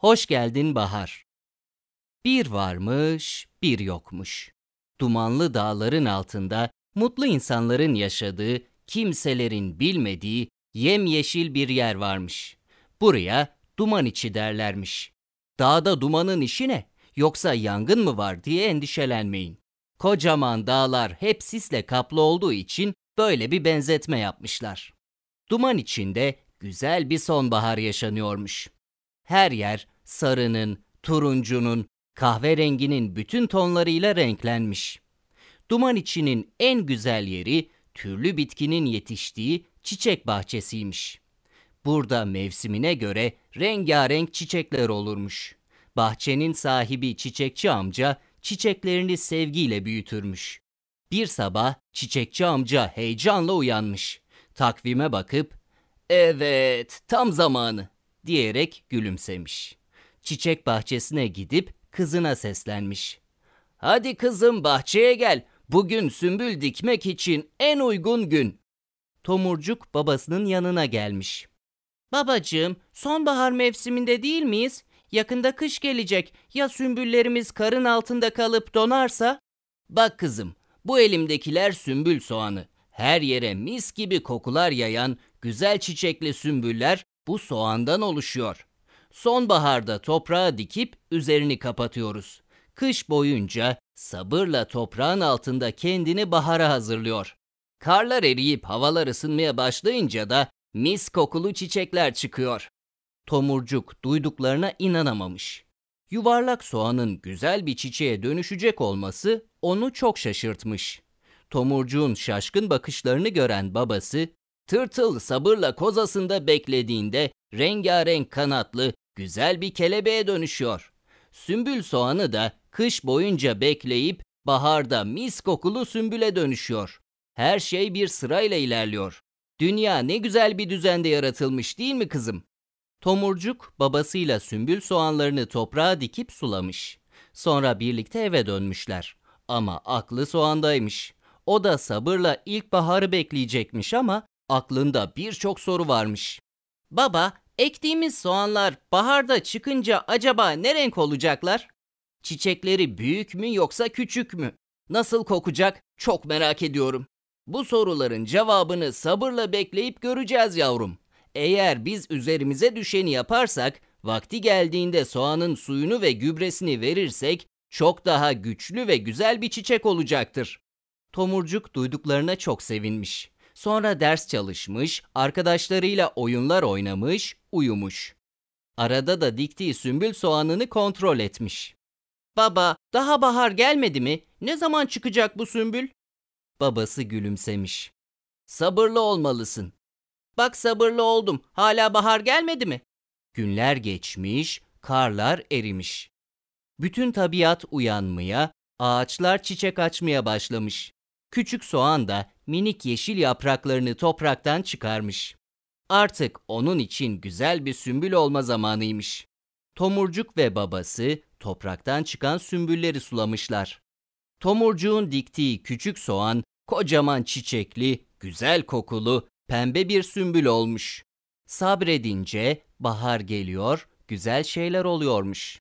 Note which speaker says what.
Speaker 1: Hoş geldin bahar. Bir varmış, bir yokmuş. Dumanlı dağların altında mutlu insanların yaşadığı, kimselerin bilmediği yemyeşil bir yer varmış. Buraya duman içi derlermiş. Dağda dumanın işi ne? Yoksa yangın mı var diye endişelenmeyin. Kocaman dağlar hep sisle kaplı olduğu için böyle bir benzetme yapmışlar. Duman içinde güzel bir sonbahar yaşanıyormuş her yer sarının, turuncunun, kahverenginin bütün tonlarıyla renklenmiş. Duman içinin en güzel yeri türlü bitkinin yetiştiği çiçek bahçesiymiş. Burada mevsimine göre rengarenk çiçekler olurmuş. Bahçenin sahibi çiçekçi amca çiçeklerini sevgiyle büyütürmüş. Bir sabah çiçekçi amca heyecanla uyanmış. Takvime bakıp "Evet, tam zamanı diyerek gülümsemiş. Çiçek bahçesine gidip kızına seslenmiş. Hadi kızım bahçeye gel. Bugün sümbül dikmek için en uygun gün. Tomurcuk babasının yanına gelmiş. Babacığım, sonbahar mevsiminde değil miyiz? Yakında kış gelecek. Ya sümbüllerimiz karın altında kalıp donarsa? Bak kızım, bu elimdekiler sümbül soğanı. Her yere mis gibi kokular yayan güzel çiçekli sümbüller bu soğandan oluşuyor. Sonbaharda toprağa dikip üzerini kapatıyoruz. Kış boyunca sabırla toprağın altında kendini bahara hazırlıyor. Karlar eriyip havalar ısınmaya başlayınca da mis kokulu çiçekler çıkıyor. Tomurcuk duyduklarına inanamamış. Yuvarlak soğanın güzel bir çiçeğe dönüşecek olması onu çok şaşırtmış. Tomurcuğun şaşkın bakışlarını gören babası Tırtıl sabırla kozasında beklediğinde rengarenk kanatlı güzel bir kelebeğe dönüşüyor. Sümbül soğanı da kış boyunca bekleyip baharda mis kokulu sümbüle dönüşüyor. Her şey bir sırayla ilerliyor. Dünya ne güzel bir düzende yaratılmış değil mi kızım? Tomurcuk babasıyla sümbül soğanlarını toprağa dikip sulamış. Sonra birlikte eve dönmüşler. Ama aklı soğandaymış. O da sabırla ilkbaharı bekleyecekmiş ama aklında birçok soru varmış. Baba, ektiğimiz soğanlar baharda çıkınca acaba ne renk olacaklar? Çiçekleri büyük mü yoksa küçük mü? Nasıl kokacak? Çok merak ediyorum. Bu soruların cevabını sabırla bekleyip göreceğiz yavrum. Eğer biz üzerimize düşeni yaparsak, vakti geldiğinde soğanın suyunu ve gübresini verirsek çok daha güçlü ve güzel bir çiçek olacaktır. Tomurcuk duyduklarına çok sevinmiş. Sonra ders çalışmış, arkadaşlarıyla oyunlar oynamış, uyumuş. Arada da diktiği sümbül soğanını kontrol etmiş. Baba, daha bahar gelmedi mi? Ne zaman çıkacak bu sümbül? Babası gülümsemiş. Sabırlı olmalısın. Bak sabırlı oldum. Hala bahar gelmedi mi? Günler geçmiş, karlar erimiş. Bütün tabiat uyanmaya, ağaçlar çiçek açmaya başlamış. Küçük soğan da minik yeşil yapraklarını topraktan çıkarmış. Artık onun için güzel bir sümbül olma zamanıymış. Tomurcuk ve babası topraktan çıkan sümbülleri sulamışlar. Tomurcuğun diktiği küçük soğan kocaman çiçekli, güzel kokulu, pembe bir sümbül olmuş. Sabredince bahar geliyor, güzel şeyler oluyormuş.